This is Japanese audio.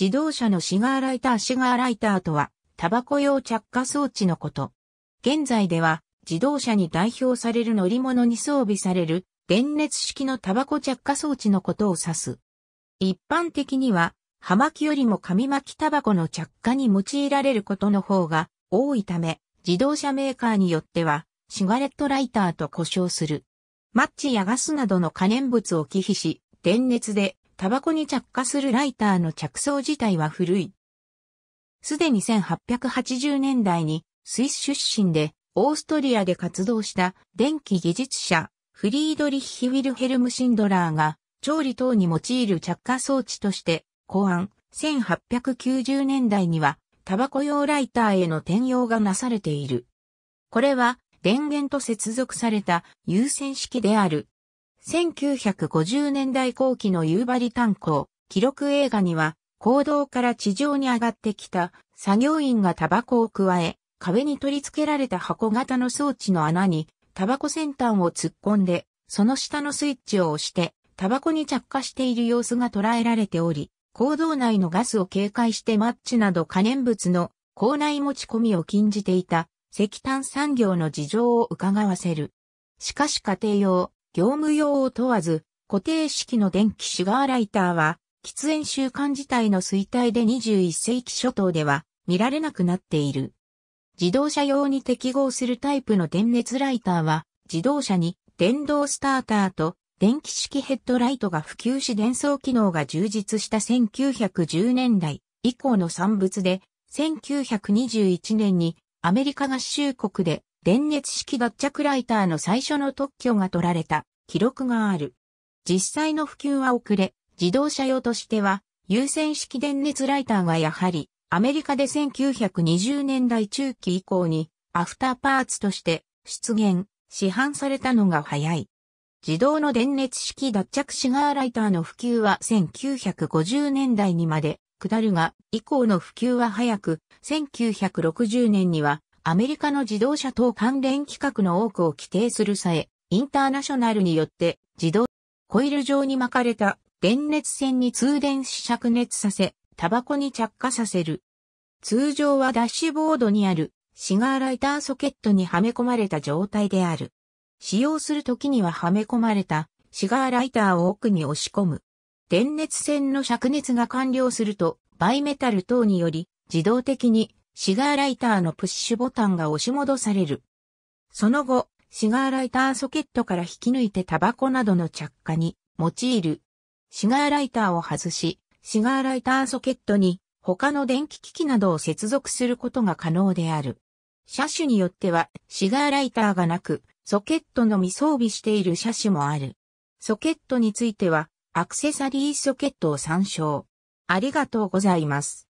自動車のシガーライターシガーライターとは、タバコ用着火装置のこと。現在では、自動車に代表される乗り物に装備される、電熱式のタバコ着火装置のことを指す。一般的には、葉巻よりも紙巻きタバコの着火に用いられることの方が多いため、自動車メーカーによっては、シガレットライターと呼称する。マッチやガスなどの可燃物を忌避し、電熱でタバコに着火するライターの着想自体は古い。すでに1880年代にスイス出身でオーストリアで活動した電気技術者フリードリッヒ・ウィルヘルム・シンドラーが調理等に用いる着火装置として考案1890年代にはタバコ用ライターへの転用がなされている。これは電源と接続された有線式である1950年代後期の夕張炭鉱、記録映画には、坑道から地上に上がってきた作業員がタバコを加え、壁に取り付けられた箱型の装置の穴にタバコ先端を突っ込んで、その下のスイッチを押して、タバコに着火している様子が捉えられており、坑道内のガスを警戒してマッチなど可燃物の坑内持ち込みを禁じていた石炭産業の事情を伺わせる。しかし家庭用、業務用を問わず、固定式の電気シガーライターは、喫煙習慣自体の衰退で21世紀初頭では見られなくなっている。自動車用に適合するタイプの電熱ライターは、自動車に電動スターターと電気式ヘッドライトが普及し電装機能が充実した1910年代以降の産物で、1921年にアメリカ合衆国で電熱式脱着ライターの最初の特許が取られた記録がある。実際の普及は遅れ、自動車用としては、優先式電熱ライターはやはり、アメリカで1920年代中期以降に、アフターパーツとして出現、市販されたのが早い。自動の電熱式脱着シガーライターの普及は1950年代にまで下るが、以降の普及は早く、1960年にはアメリカの自動車等関連規格の多くを規定する際、インターナショナルによって自動コイル状に巻かれた電熱線に通電し灼熱させ、タバコに着火させる。通常はダッシュボードにあるシガーライターソケットにはめ込まれた状態である。使用するときにははめ込まれたシガーライターを奥に押し込む。電熱線の灼熱が完了すると、バイメタル等により自動的にシガーライターのプッシュボタンが押し戻される。その後、シガーライターソケットから引き抜いてタバコなどの着火に用いる。シガーライターを外し、シガーライターソケットに他の電気機器などを接続することが可能である。車種によってはシガーライターがなく、ソケットのみ装備している車種もある。ソケットについてはアクセサリーソケットを参照。ありがとうございます。